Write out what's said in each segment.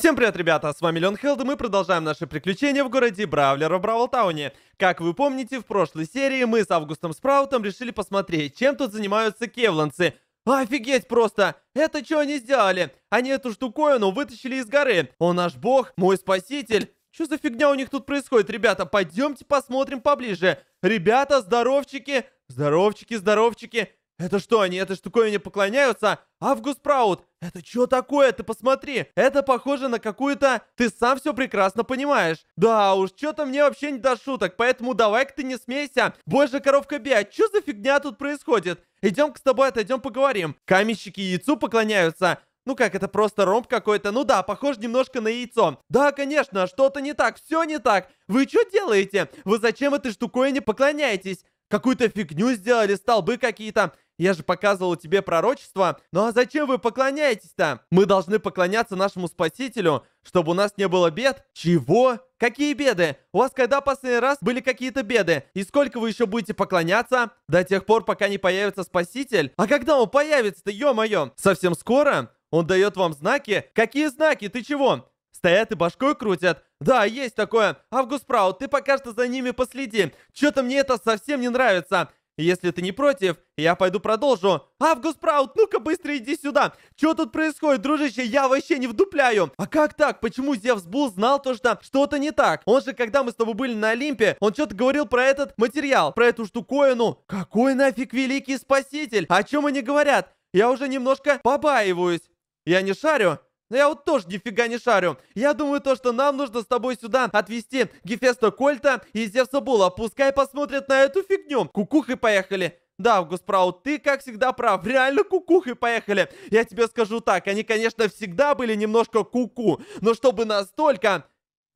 Всем привет, ребята, с вами Леон Хелд, и мы продолжаем наши приключения в городе Бравлера в Бравлтауне. Как вы помните, в прошлой серии мы с Августом Спраутом решили посмотреть, чем тут занимаются кевланцы. Офигеть просто! Это что они сделали? Они эту штуковину вытащили из горы. Он наш бог, мой спаситель. Что за фигня у них тут происходит, ребята? Пойдемте посмотрим поближе. Ребята, здоровчики! Здоровчики, здоровчики! Это что, они этой штуковине поклоняются? А? Август Праут, это что такое? Ты посмотри, это похоже на какую-то... Ты сам все прекрасно понимаешь. Да уж, что-то мне вообще не до шуток, поэтому давай-ка ты не смейся. Боже, коровка Биа, что за фигня тут происходит? идем к с тобой отойдем поговорим. Каменщики яйцу поклоняются. Ну как, это просто ромб какой-то. Ну да, похож немножко на яйцо. Да, конечно, что-то не так, все не так. Вы что делаете? Вы зачем этой штуковине поклоняетесь? Какую-то фигню сделали, столбы какие-то. Я же показывал тебе пророчество. Ну а зачем вы поклоняетесь-то? Мы должны поклоняться нашему Спасителю, чтобы у нас не было бед. Чего? Какие беды? У вас когда последний раз были какие-то беды? И сколько вы еще будете поклоняться? До тех пор, пока не появится Спаситель? А когда он появится-то, ё-моё? Совсем скоро? Он дает вам знаки? Какие знаки? Ты чего? Стоят и башкой крутят. Да, есть такое. Август Праут, ты пока что за ними последи. Чё-то мне это совсем не нравится. Если ты не против, я пойду продолжу. Август Праут, ну-ка быстро иди сюда. Что тут происходит, дружище? Я вообще не вдупляю. А как так? Почему Зевс Бул знал то, что что-то не так? Он же, когда мы с тобой были на Олимпе, он что-то говорил про этот материал, про эту штуковину. Какой нафиг великий спаситель? О чем они говорят? Я уже немножко побаиваюсь. Я не шарю. Но я вот тоже нифига не шарю. Я думаю то, что нам нужно с тобой сюда отвезти Гефеста Кольта и Зевса Була. Пускай посмотрят на эту фигню. Кукухи поехали. Да, Август ты, как всегда, прав. Реально кукухи поехали. Я тебе скажу так, они, конечно, всегда были немножко куку, -ку, но чтобы настолько...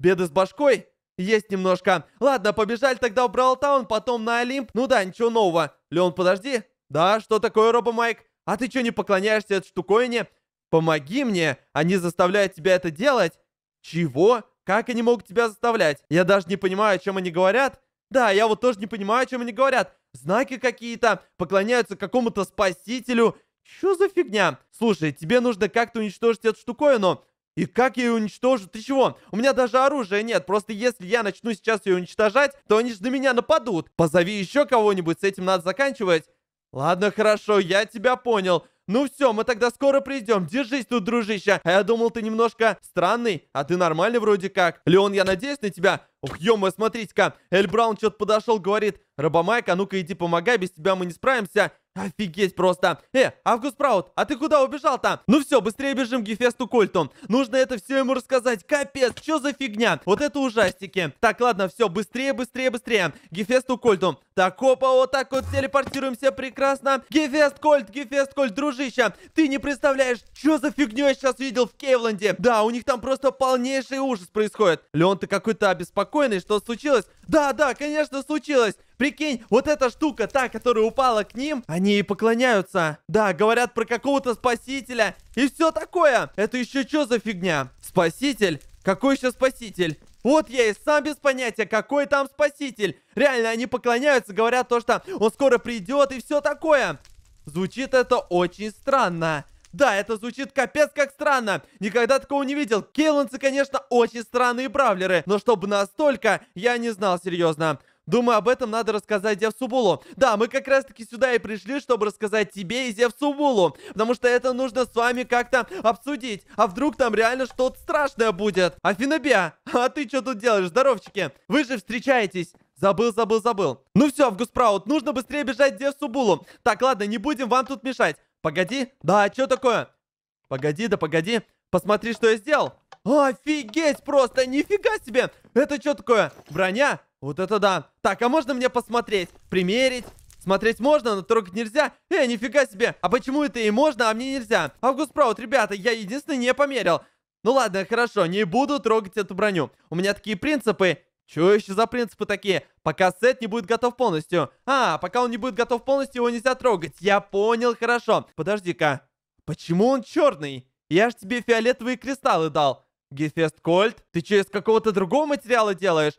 Беды с башкой? Есть немножко. Ладно, побежали тогда в Бралтаун, потом на Олимп. Ну да, ничего нового. Леон, подожди. Да, что такое, Робомайк? А ты что, не поклоняешься этой штуковине? Помоги мне, они заставляют тебя это делать? Чего? Как они могут тебя заставлять? Я даже не понимаю, о чем они говорят. Да, я вот тоже не понимаю, о чем они говорят. Знаки какие-то, поклоняются какому-то спасителю. Что за фигня? Слушай, тебе нужно как-то уничтожить эту штуковину. И как я ее уничтожу? Ты чего? У меня даже оружия нет. Просто если я начну сейчас ее уничтожать, то они же на меня нападут. Позови еще кого-нибудь, с этим надо заканчивать. Ладно, хорошо, я тебя понял. Ну все, мы тогда скоро придем. Держись тут, дружище. А я думал, ты немножко странный, а ты нормальный вроде как. Леон, я надеюсь на тебя. Ух, ё смотрите-ка. Эль Браун что-то подошел, говорит. Робомайк, а ну-ка иди помогай, без тебя мы не справимся. Офигеть просто. Э, Август Праут, а ты куда убежал-то? Ну все, быстрее бежим к Гефесту Кольту. Нужно это все ему рассказать. Капец, что за фигня? Вот это ужастики. Так, ладно, все, быстрее, быстрее, быстрее. Гефесту Кольту. Так, опа, вот так вот телепортируемся прекрасно. Гефест Кольт, Гефест Кольт, дружище, ты не представляешь, что за фигню я сейчас видел в Кейвленде. Да, у них там просто полнейший ужас происходит. Леон, ты какой-то обеспокоенный, что случилось? Да, да, конечно, случилось. Прикинь, вот эта штука, та, которая упала к ним, они и поклоняются. Да, говорят про какого-то спасителя и все такое. Это еще что за фигня? Спаситель? Какой еще спаситель? Вот я и сам без понятия, какой там спаситель. Реально, они поклоняются, говорят то, что он скоро придет и все такое. Звучит это очень странно. Да, это звучит капец как странно. Никогда такого не видел. Кейлунцы, конечно, очень странные бравлеры. Но чтобы настолько, я не знал серьезно. Думаю, об этом надо рассказать Зевсу Да, мы как раз-таки сюда и пришли, чтобы рассказать тебе и Зевсу Потому что это нужно с вами как-то обсудить. А вдруг там реально что-то страшное будет? Афинобия, а ты что тут делаешь, здоровчики? Вы же встречаетесь. Забыл, забыл, забыл. Ну все, Авгуспраут, нужно быстрее бежать Зевсу Так, ладно, не будем вам тут мешать. Погоди. Да, а что такое? Погоди, да погоди. Посмотри, что я сделал. Офигеть просто, нифига себе. Это что такое? Броня? Вот это да. Так, а можно мне посмотреть? Примерить? Смотреть можно, но трогать нельзя. Э, нифига себе. А почему это и можно, а мне нельзя? Август Проут, ребята, я единственный не померил. Ну ладно, хорошо, не буду трогать эту броню. У меня такие принципы. Чё еще за принципы такие? Пока сет не будет готов полностью. А, пока он не будет готов полностью, его нельзя трогать. Я понял, хорошо. Подожди-ка. Почему он черный? Я ж тебе фиолетовые кристаллы дал. Гефест Кольт, ты чё, из какого-то другого материала делаешь?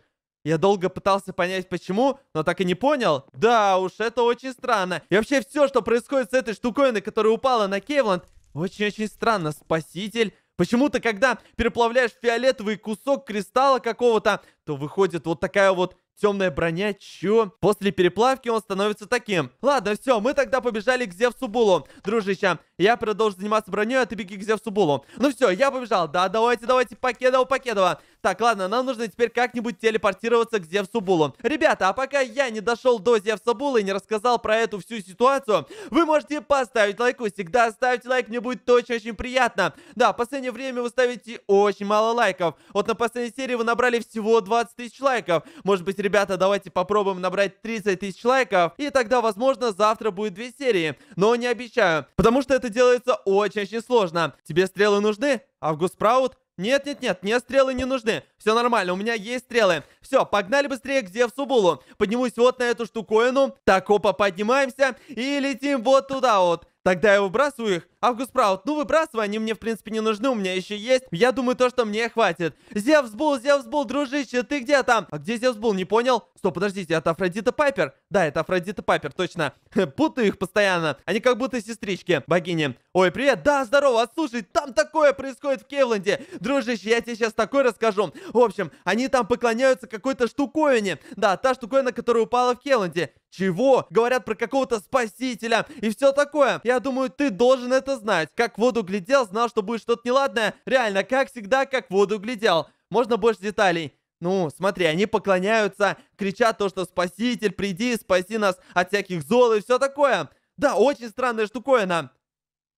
Я долго пытался понять, почему, но так и не понял. Да уж, это очень странно. И вообще все, что происходит с этой штуковиной, которая упала на Кевланд, очень-очень странно. Спаситель... Почему-то, когда переплавляешь фиолетовый кусок кристалла какого-то, то выходит вот такая вот Темная броня, чё? После переплавки он становится таким. Ладно, все, мы тогда побежали к Зевсу Булу. Дружище, я продолжу заниматься броней, а ты беги к Зевсу Булу. Ну все, я побежал. Да, давайте, давайте, Покедова, Покедова. Так, ладно, нам нужно теперь как-нибудь телепортироваться к Зевсу Булу. Ребята, а пока я не дошел до Зевса Була и не рассказал про эту всю ситуацию, вы можете поставить лайкусик. всегда ставьте лайк, мне будет очень-очень приятно. Да, в последнее время вы ставите очень мало лайков. Вот на последней серии вы набрали всего 20 тысяч лайков. Может быть, ребята, давайте попробуем набрать 30 тысяч лайков, и тогда, возможно, завтра будет две серии. Но не обещаю, потому что это делается очень-очень сложно. Тебе стрелы нужны? Август Праут? Нет-нет-нет, мне стрелы не нужны. Все нормально, у меня есть стрелы. Все, погнали быстрее к Зевсубулу. Поднимусь вот на эту штуковину. Так, опа, поднимаемся и летим вот туда вот. Тогда я выбрасываю их. Август Праут, ну выбрасывай, они мне в принципе не нужны, у меня еще есть. Я думаю, то, что мне хватит. Зевсбул, Зевсбул, дружище, ты где там? А где Зевсбул, не понял? Стоп, подождите, это Афродита Пайпер? Да, это Афродита Пайпер, точно. Путаю их постоянно. Они как будто сестрички, богини. Ой, привет, да, здорово, а слушай, там такое происходит в Кейвленде. Дружище, я тебе сейчас такое расскажу. В общем, они там поклоняются какой-то штуковине. Да, та штуковина, которая упала в Кейвленде чего? Говорят про какого-то спасителя и все такое. Я думаю, ты должен это знать. Как воду глядел, знал, что будет что-то неладное. Реально, как всегда, как воду глядел. Можно больше деталей? Ну, смотри, они поклоняются, кричат то, что «Спаситель, приди, спаси нас от всяких зол» и все такое. Да, очень странная штуковина.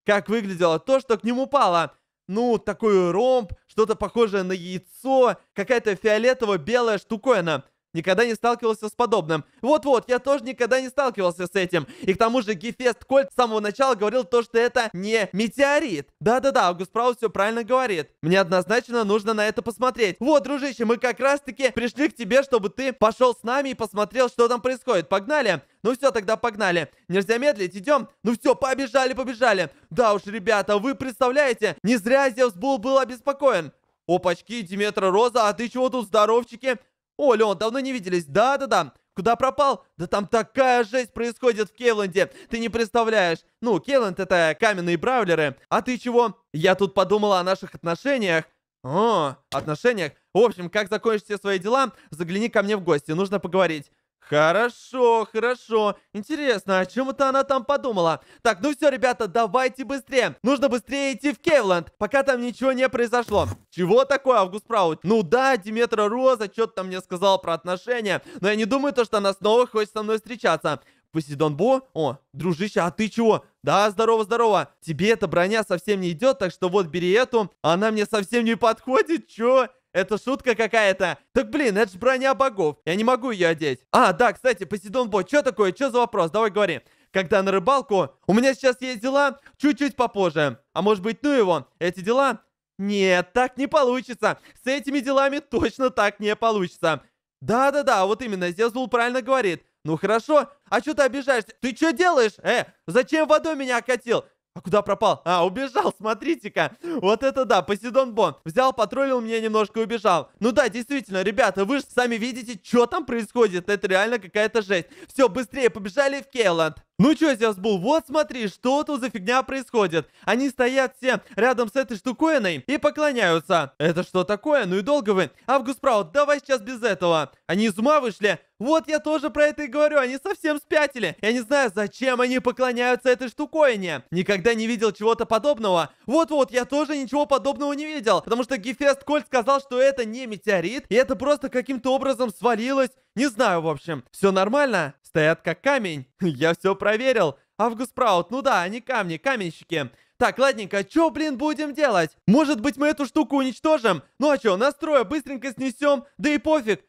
Как выглядело то, что к ним упало? Ну, такой ромб, что-то похожее на яйцо, какая-то фиолетово-белая штуковина никогда не сталкивался с подобным. Вот-вот, я тоже никогда не сталкивался с этим. И к тому же Гефест Кольт с самого начала говорил то, что это не метеорит. Да-да-да, Август Праус все правильно говорит. Мне однозначно нужно на это посмотреть. Вот, дружище, мы как раз-таки пришли к тебе, чтобы ты пошел с нами и посмотрел, что там происходит. Погнали! Ну все, тогда погнали. Нельзя медлить, идем. Ну все, побежали, побежали. Да уж, ребята, вы представляете, не зря Зевс был, был обеспокоен. Опачки, Диметра Роза, а ты чего тут здоровчики? «О, Леон, давно не виделись! Да-да-да! Куда пропал? Да там такая жесть происходит в Кевленде, ты не представляешь. Ну, Кевленд это каменные бравлеры. А ты чего? Я тут подумала о наших отношениях. О, отношениях. В общем, как закончишь все свои дела, загляни ко мне в гости, нужно поговорить. Хорошо, хорошо. Интересно, о чем это она там подумала? Так, ну все, ребята, давайте быстрее. Нужно быстрее идти в Кейвленд, пока там ничего не произошло. Чего такое, Август Праут? Ну да, Диметра Роза что-то там мне сказала про отношения, но я не думаю, то, что она снова хочет со мной встречаться. Посейдон Бо? О, дружище, а ты чего? Да, здорово, здорово. Тебе эта броня совсем не идет, так что вот бери эту. Она мне совсем не подходит, чё? Это шутка какая-то. Так, блин, это же броня богов. Я не могу ее одеть. А, да, кстати, Посейдон Бой, что такое? Что за вопрос? Давай говори. Когда на рыбалку? У меня сейчас есть дела чуть-чуть попозже. А может быть, ну его, эти дела? Нет, так не получится. С этими делами точно так не получится. Да-да-да, вот именно, Зезул правильно говорит. Ну хорошо, а что ты обижаешься? Ты что делаешь? Э, зачем водой меня окатил? А куда пропал? А, убежал, смотрите-ка. Вот это да, Посейдон Бон. Взял, патрулил меня немножко и убежал. Ну да, действительно, ребята, вы же сами видите, что там происходит. Это реально какая-то жесть. Все, быстрее, побежали в Кейланд. Ну чё, Зевсбул, вот смотри, что тут за фигня происходит. Они стоят все рядом с этой штуковиной и поклоняются. Это что такое? Ну и долго вы. Август Праут, давай сейчас без этого. Они из ума вышли? Вот я тоже про это и говорю, они совсем спятили. Я не знаю, зачем они поклоняются этой штуковине. Никогда не видел чего-то подобного. Вот-вот, я тоже ничего подобного не видел, потому что Гефест Кольт сказал, что это не метеорит, и это просто каким-то образом свалилось. Не знаю, в общем. Все нормально? Стоят как камень. Я все проверил. Август Праут, ну да, они камни, каменщики. Так, ладненько, чё, блин, будем делать? Может быть, мы эту штуку уничтожим? Ну а чё, настроя быстренько снесем, да и пофиг.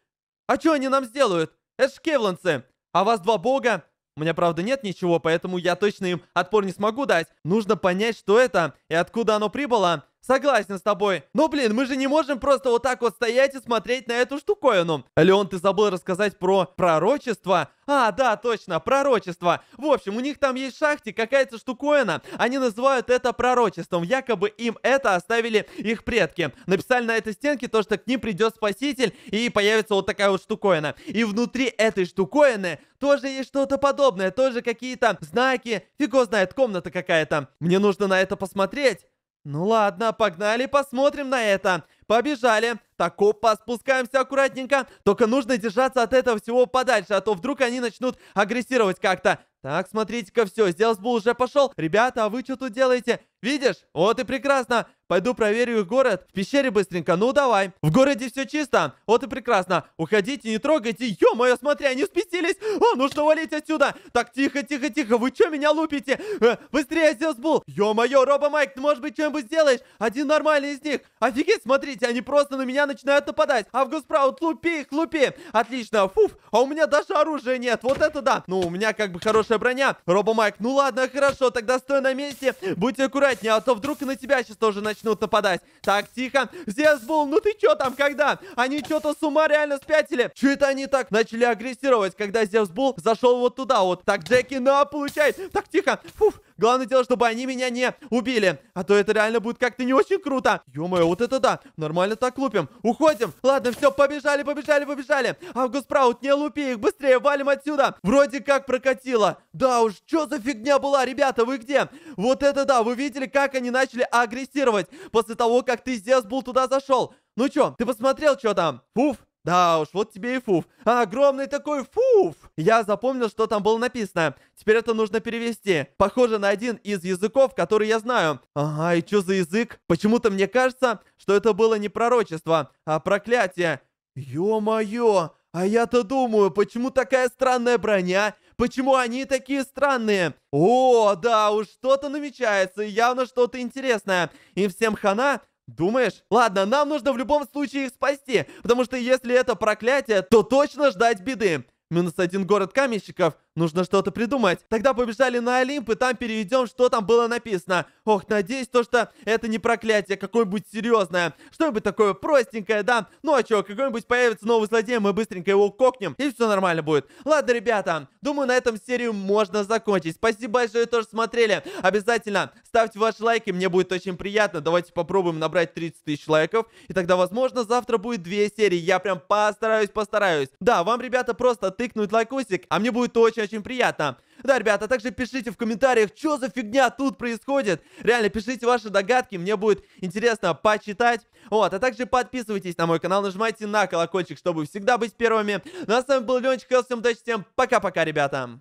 А чё они нам сделают? Эшкевланцы, а вас два бога? У меня, правда, нет ничего, поэтому я точно им отпор не смогу дать. Нужно понять, что это и откуда оно прибыло. Согласен с тобой. Но, ну, блин, мы же не можем просто вот так вот стоять и смотреть на эту штуковину. Леон, ты забыл рассказать про пророчество? А, да, точно, пророчество. В общем, у них там есть в шахте какая-то штуковина. Они называют это пророчеством. Якобы им это оставили их предки. Написали на этой стенке то, что к ним придет спаситель, и появится вот такая вот штуковина. И внутри этой штуковины тоже есть что-то подобное. Тоже какие-то знаки. Фиго знает, комната какая-то. Мне нужно на это посмотреть. Ну ладно, погнали, посмотрим на это. Побежали. Так, опа, спускаемся аккуратненько. Только нужно держаться от этого всего подальше, а то вдруг они начнут агрессировать как-то. Так, смотрите-ка, все, сделал сбул, уже пошел. Ребята, а вы что тут делаете? Видишь? Вот и прекрасно. Пойду проверю их город. В пещере быстренько. Ну, давай. В городе все чисто. Вот и прекрасно. Уходите, не трогайте. Ё-моё, смотри, они спустились. О, нужно валить отсюда. Так, тихо, тихо, тихо. Вы что меня лупите? Э, быстрее, Зеус Булл. Ё-моё, Робо Майк, ты, ну, может быть, что-нибудь сделаешь? Один нормальный из них. Офигеть, смотрите, они просто на меня начинают нападать. Август Праут, лупи их, лупи. Отлично. Фуф, а у меня даже оружия нет. Вот это да. Ну, у меня как бы хорошая броня. Робо Майк, ну ладно, хорошо, тогда стой на месте. Будьте аккуратнее, а то вдруг и на тебя сейчас тоже начнут начнут нападать. Так, тихо. Здесь был, ну ты чё там, когда? Они что-то с ума реально спятили. Чё это они так начали агрессировать, когда Зевс Булл зашел вот туда вот. Так, Джеки на, получает. Так, тихо. Фуф, Главное дело, чтобы они меня не убили. А то это реально будет как-то не очень круто. Ё-моё, вот это да. Нормально так лупим. Уходим. Ладно, все, побежали, побежали, побежали. Август Праут, не лупи их. Быстрее, валим отсюда. Вроде как прокатило. Да уж, что за фигня была, ребята, вы где? Вот это да, вы видели, как они начали агрессировать после того, как ты здесь был туда зашел. Ну чё, ты посмотрел, что там? Уф, да уж, вот тебе и фуф. А, огромный такой фуф! Я запомнил, что там было написано. Теперь это нужно перевести. Похоже на один из языков, который я знаю. Ага, и что за язык? Почему-то мне кажется, что это было не пророчество, а проклятие. Ё-моё! А я-то думаю, почему такая странная броня? Почему они такие странные? О, да, уж что-то намечается, явно что-то интересное. И всем хана, Думаешь? Ладно, нам нужно в любом случае их спасти, потому что если это проклятие, то точно ждать беды. Минус один город каменщиков – Нужно что-то придумать. Тогда побежали на Олимп, и там переведем, что там было написано. Ох, надеюсь, то, что это не проклятие, какое-нибудь серьезное. Что-нибудь такое простенькое, да? Ну а чё, какой-нибудь появится новый злодей, мы быстренько его кокнем, и все нормально будет. Ладно, ребята, думаю, на этом серию можно закончить. Спасибо большое, что смотрели. Обязательно ставьте ваши лайки, мне будет очень приятно. Давайте попробуем набрать 30 тысяч лайков, и тогда, возможно, завтра будет две серии. Я прям постараюсь, постараюсь. Да, вам, ребята, просто тыкнуть лайкусик, а мне будет очень очень приятно. Да, ребята, а также пишите в комментариях, что за фигня тут происходит. Реально, пишите ваши догадки, мне будет интересно почитать. Вот, а также подписывайтесь на мой канал, нажимайте на колокольчик, чтобы всегда быть первыми. Ну а с вами был Ленчик, всем удачи, всем пока-пока, ребята.